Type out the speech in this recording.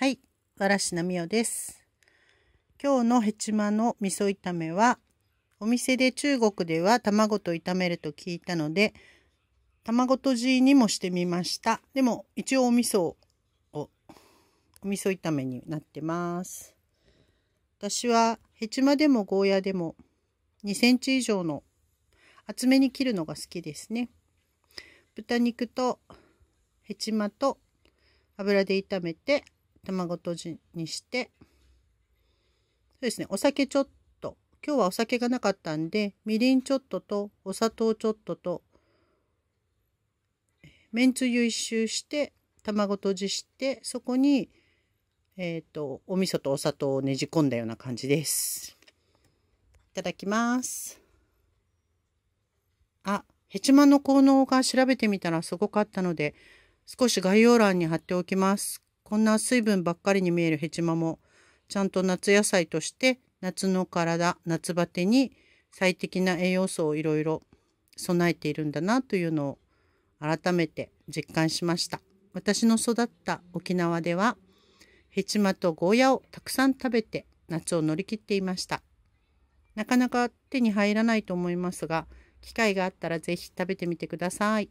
はい、わらしなみおです。今日のヘチマの味噌炒めは、お店で中国では卵と炒めると聞いたので、卵とじにもしてみました。でも一応お味噌を、お味噌炒めになってます。私はヘチマでもゴーヤでも2センチ以上の厚めに切るのが好きですね。豚肉とヘチマと油で炒めて卵とじにして、そうですね、お酒ちょっと、今日はお酒がなかったんで、みりんちょっとと、お砂糖ちょっとと、めんつゆ一周して、卵とじして、そこに、えっ、ー、と、お味噌とお砂糖をねじ込んだような感じです。いただきます。あ、ヘチマの効能が調べてみたらすごかったので、少し概要欄に貼っておきます。こんな水分ばっかりに見えるヘチマもちゃんと夏野菜として夏の体夏バテに最適な栄養素をいろいろ備えているんだなというのを改めて実感しました私の育った沖縄ではヘチマとゴーヤをたくさん食べて夏を乗り切っていましたなかなか手に入らないと思いますが機会があったら是非食べてみてください。